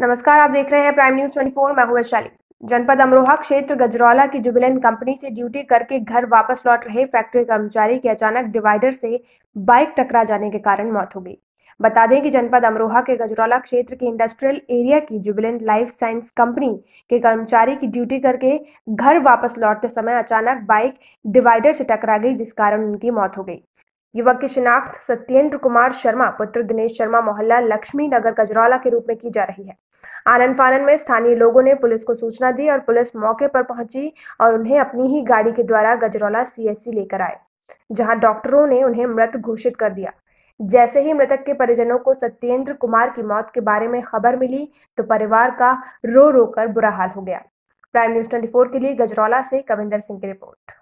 नमस्कार आप देख रहे हैं प्राइम न्यूज 24 मैं हूं वैशाली जनपद अमरोहा क्षेत्र गजरौला की जुबिलन कंपनी से ड्यूटी करके घर वापस लौट रहे फैक्ट्री कर्मचारी की अचानक डिवाइडर से बाइक टकरा जाने के कारण मौत हो गई बता दें कि जनपद अमरोहा के गजरौला क्षेत्र के इंडस्ट्रियल एरिया की जुबिलेंट लाइफ साइंस कंपनी के कर्मचारी की ड्यूटी करके घर वापस लौटते समय अचानक बाइक डिवाइडर से टकरा गई जिस कारण उनकी मौत हो गई युवक की शिनाख्त सत्येंद्र कुमार शर्मा पुत्र दिनेश शर्मा मोहल्ला लक्ष्मी नगर गजरौला के रूप में की जा रही है आनंद फानंद में स्थानीय लोगों ने पुलिस को सूचना दी और पुलिस मौके पर पहुंची और उन्हें अपनी ही गाड़ी के द्वारा गजरौला सीएससी लेकर आए जहां डॉक्टरों ने उन्हें मृत घोषित कर दिया जैसे ही मृतक के परिजनों को सत्येंद्र कुमार की मौत के बारे में खबर मिली तो परिवार का रो रो कर बुरा हाल हो गया प्राइम न्यूज ट्वेंटी के लिए गजरौला से कविंदर सिंह की रिपोर्ट